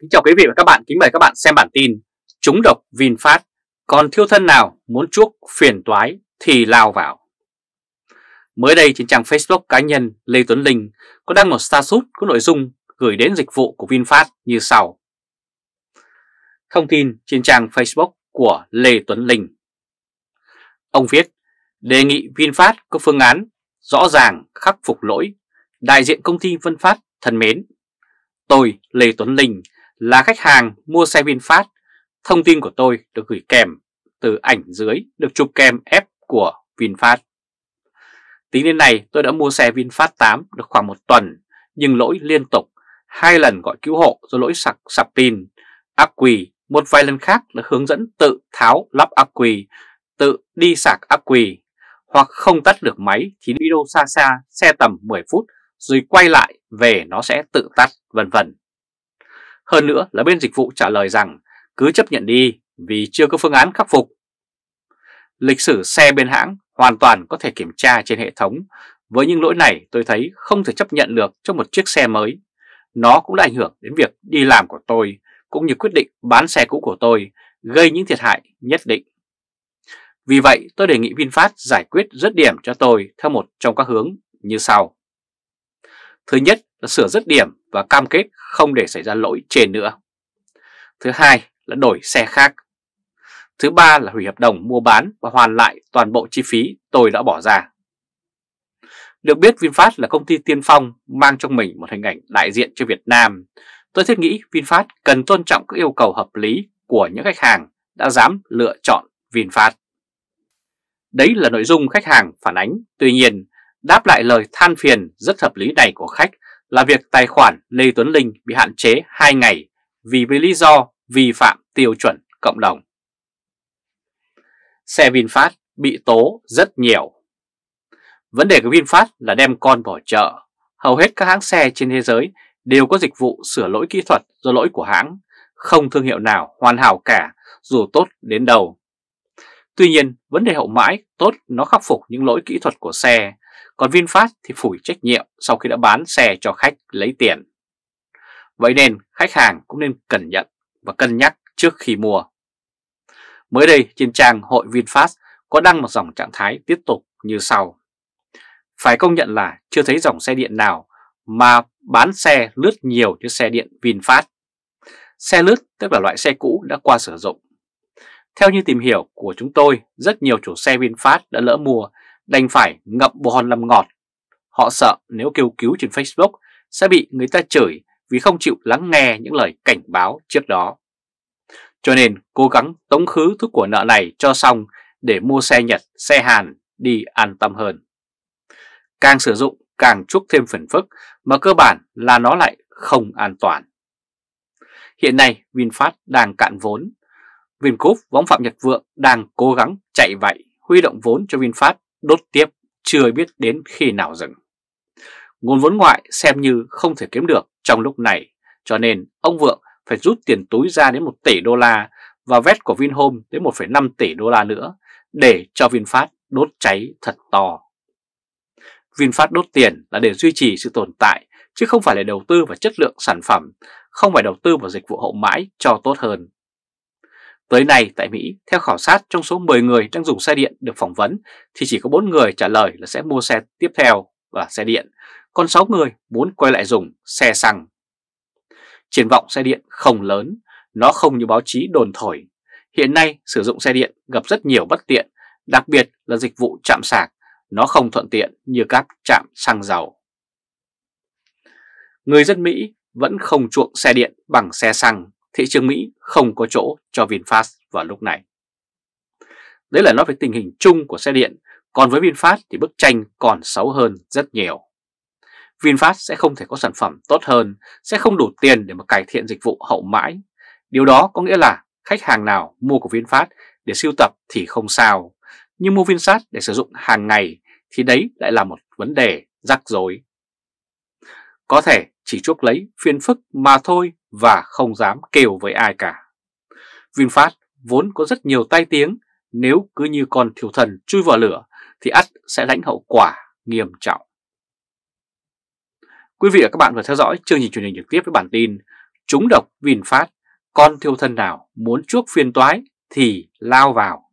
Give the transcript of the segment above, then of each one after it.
Kính chào quý vị và các bạn, kính mời các bạn xem bản tin Trúng độc VinFast, còn thiêu thân nào muốn chuốc phiền toái thì lao vào Mới đây trên trang Facebook cá nhân Lê Tuấn Linh có đăng một status có nội dung gửi đến dịch vụ của VinFast như sau Thông tin trên trang Facebook của Lê Tuấn Linh Ông viết, đề nghị VinFast có phương án rõ ràng khắc phục lỗi Đại diện công ty VinFast thân mến Tôi, Lê Tuấn Linh, là khách hàng mua xe VinFast, thông tin của tôi được gửi kèm từ ảnh dưới được chụp kèm ép của VinFast. Tính đến này tôi đã mua xe VinFast 8 được khoảng một tuần nhưng lỗi liên tục, hai lần gọi cứu hộ do lỗi sạc sạc pin, ắc quy. một vài lần khác là hướng dẫn tự tháo lắp ắc quy, tự đi sạc ắc quy hoặc không tắt được máy thì đi đâu xa xa xe tầm 10 phút rồi quay lại về nó sẽ tự tắt vân vân. Hơn nữa là bên dịch vụ trả lời rằng cứ chấp nhận đi vì chưa có phương án khắc phục. Lịch sử xe bên hãng hoàn toàn có thể kiểm tra trên hệ thống. Với những lỗi này tôi thấy không thể chấp nhận được cho một chiếc xe mới. Nó cũng đã ảnh hưởng đến việc đi làm của tôi cũng như quyết định bán xe cũ của tôi gây những thiệt hại nhất định. Vì vậy tôi đề nghị VinFast giải quyết dứt điểm cho tôi theo một trong các hướng như sau. Thứ nhất là sửa dứt điểm và cam kết không để xảy ra lỗi trên nữa. Thứ hai là đổi xe khác. Thứ ba là hủy hợp đồng mua bán và hoàn lại toàn bộ chi phí tôi đã bỏ ra. Được biết VinFast là công ty tiên phong mang trong mình một hình ảnh đại diện cho Việt Nam. Tôi thiết nghĩ VinFast cần tôn trọng các yêu cầu hợp lý của những khách hàng đã dám lựa chọn VinFast. Đấy là nội dung khách hàng phản ánh. Tuy nhiên, đáp lại lời than phiền rất hợp lý này của khách là việc tài khoản Lê Tuấn Linh bị hạn chế 2 ngày vì với lý do vi phạm tiêu chuẩn cộng đồng. Xe VinFast bị tố rất nhiều. Vấn đề của VinFast là đem con bỏ chợ. Hầu hết các hãng xe trên thế giới đều có dịch vụ sửa lỗi kỹ thuật do lỗi của hãng. Không thương hiệu nào hoàn hảo cả dù tốt đến đâu. Tuy nhiên, vấn đề hậu mãi tốt nó khắc phục những lỗi kỹ thuật của xe còn VinFast thì phủi trách nhiệm sau khi đã bán xe cho khách lấy tiền. Vậy nên khách hàng cũng nên cẩn nhận và cân nhắc trước khi mua. Mới đây trên trang hội VinFast có đăng một dòng trạng thái tiếp tục như sau. Phải công nhận là chưa thấy dòng xe điện nào mà bán xe lướt nhiều như xe điện VinFast. Xe lướt tức là loại xe cũ đã qua sử dụng. Theo như tìm hiểu của chúng tôi, rất nhiều chủ xe VinFast đã lỡ mua đành phải ngậm bồ hòn làm ngọt. Họ sợ nếu kêu cứu trên Facebook sẽ bị người ta chửi vì không chịu lắng nghe những lời cảnh báo trước đó. Cho nên cố gắng tống khứ thuốc của nợ này cho xong để mua xe Nhật, xe Hàn đi an tâm hơn. Càng sử dụng càng chuốc thêm phiền phức mà cơ bản là nó lại không an toàn. Hiện nay VinFast đang cạn vốn. VinGroup và Phạm Nhật Vượng đang cố gắng chạy vậy, huy động vốn cho VinFast đốt tiếp chưa biết đến khi nào dừng. Nguồn vốn ngoại xem như không thể kiếm được trong lúc này, cho nên ông Vượng phải rút tiền túi ra đến 1 tỷ đô la và vét của Vinhome đến 1,5 tỷ đô la nữa để cho VinFast đốt cháy thật to. VinFast đốt tiền là để duy trì sự tồn tại chứ không phải là đầu tư vào chất lượng sản phẩm, không phải đầu tư vào dịch vụ hậu mãi cho tốt hơn. Tới nay tại Mỹ, theo khảo sát trong số 10 người đang dùng xe điện được phỏng vấn thì chỉ có 4 người trả lời là sẽ mua xe tiếp theo và xe điện, còn 6 người muốn quay lại dùng xe xăng. Triển vọng xe điện không lớn, nó không như báo chí đồn thổi. Hiện nay sử dụng xe điện gặp rất nhiều bất tiện, đặc biệt là dịch vụ chạm sạc, nó không thuận tiện như các trạm xăng dầu. Người dân Mỹ vẫn không chuộng xe điện bằng xe xăng thị trường Mỹ không có chỗ cho VinFast vào lúc này. Đấy là nói về tình hình chung của xe điện, còn với VinFast thì bức tranh còn xấu hơn rất nhiều. VinFast sẽ không thể có sản phẩm tốt hơn, sẽ không đủ tiền để mà cải thiện dịch vụ hậu mãi. Điều đó có nghĩa là khách hàng nào mua của VinFast để sưu tập thì không sao, nhưng mua VinFast để sử dụng hàng ngày thì đấy lại là một vấn đề rắc rối. Có thể chỉ chuốc lấy phiền phức mà thôi và không dám kêu với ai cả. VinFast vốn có rất nhiều tai tiếng, nếu cứ như con thiếu thần chui vào lửa thì ắt sẽ lãnh hậu quả nghiêm trọng. Quý vị và các bạn vừa theo dõi chương trình truyền hình trực tiếp với bản tin Trúng độc VinFast, con thiếu thân nào muốn chuốc phiền toái thì lao vào.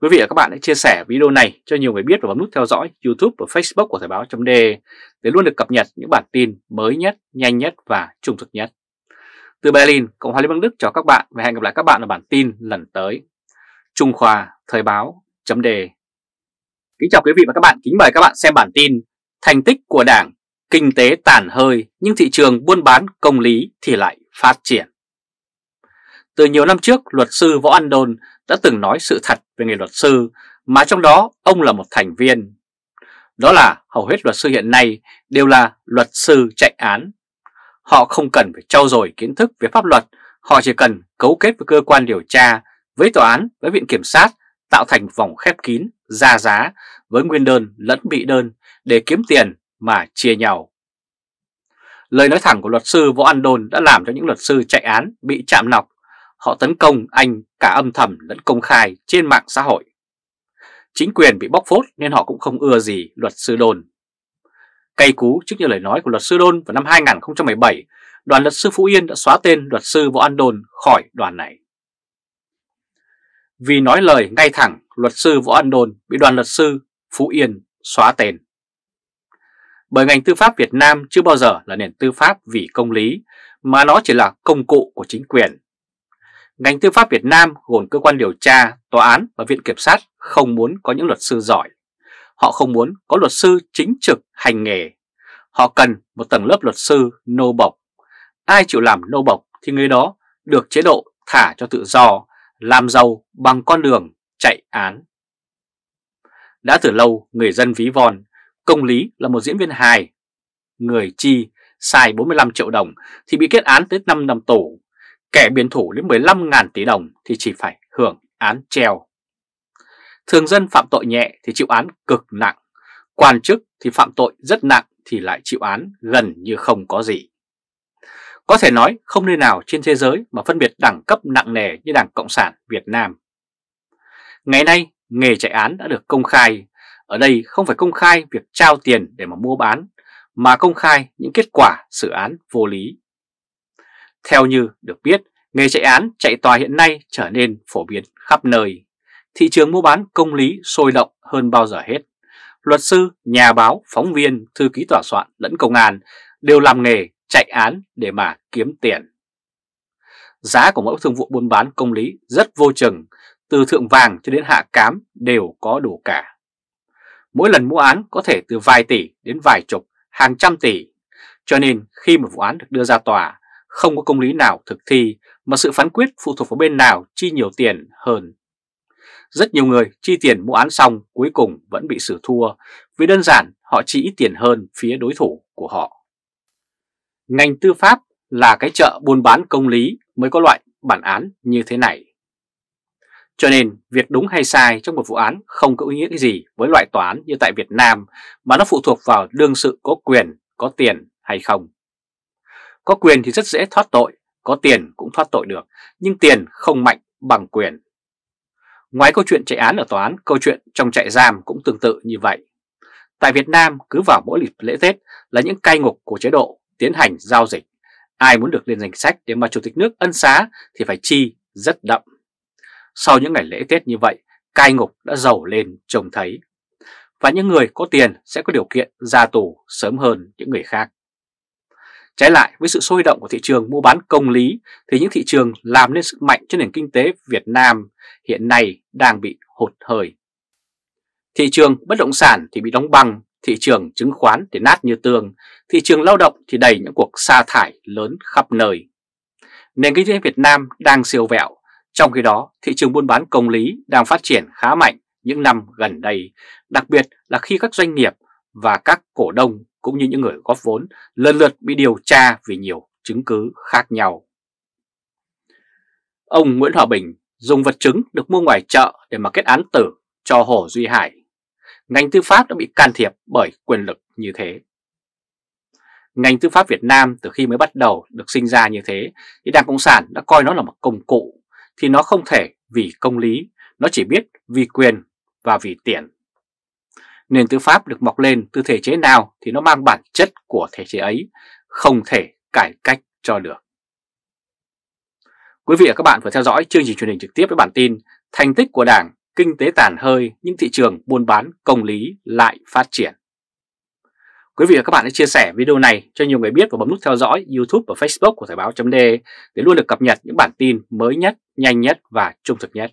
Quý vị và các bạn hãy chia sẻ video này cho nhiều người biết và bấm nút theo dõi YouTube và Facebook của Thời báo chấm để luôn được cập nhật những bản tin mới nhất, nhanh nhất và trung thực nhất. Từ Berlin, Cộng hòa Liên bang Đức chào các bạn và hẹn gặp lại các bạn ở bản tin lần tới. Trung Khoa Thời báo chấm đề. Kính chào quý vị và các bạn, kính mời các bạn xem bản tin Thành tích của Đảng, kinh tế tàn hơi nhưng thị trường buôn bán công lý thì lại phát triển. Từ nhiều năm trước, luật sư Võ An Đôn đã từng nói sự thật về nghề luật sư mà trong đó ông là một thành viên. Đó là hầu hết luật sư hiện nay đều là luật sư chạy án. Họ không cần phải trau dồi kiến thức về pháp luật, họ chỉ cần cấu kết với cơ quan điều tra, với tòa án, với viện kiểm sát, tạo thành vòng khép kín, ra giá với nguyên đơn lẫn bị đơn để kiếm tiền mà chia nhau. Lời nói thẳng của luật sư Võ An Đôn đã làm cho những luật sư chạy án bị chạm nọc họ tấn công anh cả âm thầm lẫn công khai trên mạng xã hội. Chính quyền bị bóc phốt nên họ cũng không ưa gì luật sư Đôn. Cây cú trước những lời nói của luật sư Đôn vào năm 2017, đoàn luật sư Phú Yên đã xóa tên luật sư Võ An Đôn khỏi đoàn này. Vì nói lời ngay thẳng, luật sư Võ An Đôn bị đoàn luật sư Phú Yên xóa tên. Bởi ngành tư pháp Việt Nam chưa bao giờ là nền tư pháp vì công lý, mà nó chỉ là công cụ của chính quyền Ngành tư pháp Việt Nam gồm cơ quan điều tra, tòa án và viện kiểm sát không muốn có những luật sư giỏi. Họ không muốn có luật sư chính trực hành nghề. Họ cần một tầng lớp luật sư nô bộc. Ai chịu làm nô bộc thì người đó được chế độ thả cho tự do, làm giàu bằng con đường chạy án. Đã từ lâu người dân ví von, công lý là một diễn viên hài. Người chi sai 45 triệu đồng thì bị kết án tới 5 năm tù, Kẻ biến thủ đến 15.000 tỷ đồng thì chỉ phải hưởng án treo. Thường dân phạm tội nhẹ thì chịu án cực nặng, quan chức thì phạm tội rất nặng thì lại chịu án gần như không có gì. Có thể nói không nơi nào trên thế giới mà phân biệt đẳng cấp nặng nề như Đảng Cộng sản Việt Nam. Ngày nay, nghề chạy án đã được công khai. Ở đây không phải công khai việc trao tiền để mà mua bán, mà công khai những kết quả xử án vô lý. Theo như được biết, nghề chạy án chạy tòa hiện nay trở nên phổ biến khắp nơi. Thị trường mua bán công lý sôi động hơn bao giờ hết. Luật sư, nhà báo, phóng viên, thư ký tòa soạn lẫn công an đều làm nghề chạy án để mà kiếm tiền. Giá của mỗi thương vụ buôn bán công lý rất vô chừng, từ thượng vàng cho đến hạ cám đều có đủ cả. Mỗi lần mua án có thể từ vài tỷ đến vài chục, hàng trăm tỷ. Cho nên khi một vụ án được đưa ra tòa, không có công lý nào thực thi mà sự phán quyết phụ thuộc vào bên nào chi nhiều tiền hơn. Rất nhiều người chi tiền mua án xong cuối cùng vẫn bị xử thua vì đơn giản họ chi ít tiền hơn phía đối thủ của họ. Ngành tư pháp là cái chợ buôn bán công lý mới có loại bản án như thế này. Cho nên việc đúng hay sai trong một vụ án không có ý nghĩa gì với loại toán như tại Việt Nam mà nó phụ thuộc vào đương sự có quyền, có tiền hay không. Có quyền thì rất dễ thoát tội, có tiền cũng thoát tội được, nhưng tiền không mạnh bằng quyền. Ngoài câu chuyện chạy án ở tòa án, câu chuyện trong trại giam cũng tương tự như vậy. Tại Việt Nam, cứ vào mỗi dịp lễ Tết là những cai ngục của chế độ tiến hành giao dịch. Ai muốn được lên danh sách để mà Chủ tịch nước ân xá thì phải chi rất đậm. Sau những ngày lễ Tết như vậy, cai ngục đã giàu lên trông thấy. Và những người có tiền sẽ có điều kiện ra tù sớm hơn những người khác. Trái lại với sự sôi động của thị trường mua bán công lý thì những thị trường làm nên sức mạnh cho nền kinh tế Việt Nam hiện nay đang bị hụt hơi. Thị trường bất động sản thì bị đóng băng, thị trường chứng khoán thì nát như tường, thị trường lao động thì đầy những cuộc sa thải lớn khắp nơi. Nền kinh tế Việt Nam đang siêu vẹo, trong khi đó thị trường buôn bán công lý đang phát triển khá mạnh những năm gần đây, đặc biệt là khi các doanh nghiệp và các cổ đông cũng như những người góp vốn lần lượt bị điều tra vì nhiều chứng cứ khác nhau. Ông Nguyễn Hòa Bình dùng vật chứng được mua ngoài chợ để mà kết án tử cho Hồ Duy Hải. Ngành tư pháp đã bị can thiệp bởi quyền lực như thế. Ngành tư pháp Việt Nam từ khi mới bắt đầu được sinh ra như thế thì Đảng Cộng sản đã coi nó là một công cụ thì nó không thể vì công lý, nó chỉ biết vì quyền và vì tiền nền tư pháp được mọc lên từ thể chế nào thì nó mang bản chất của thể chế ấy, không thể cải cách cho được. Quý vị và các bạn vừa theo dõi chương trình truyền hình trực tiếp với bản tin Thành tích của Đảng, kinh tế tàn hơi nhưng thị trường buôn bán công lý lại phát triển. Quý vị và các bạn hãy chia sẻ video này cho nhiều người biết và bấm nút theo dõi YouTube và Facebook của Thời báo.de để luôn được cập nhật những bản tin mới nhất, nhanh nhất và trung thực nhất.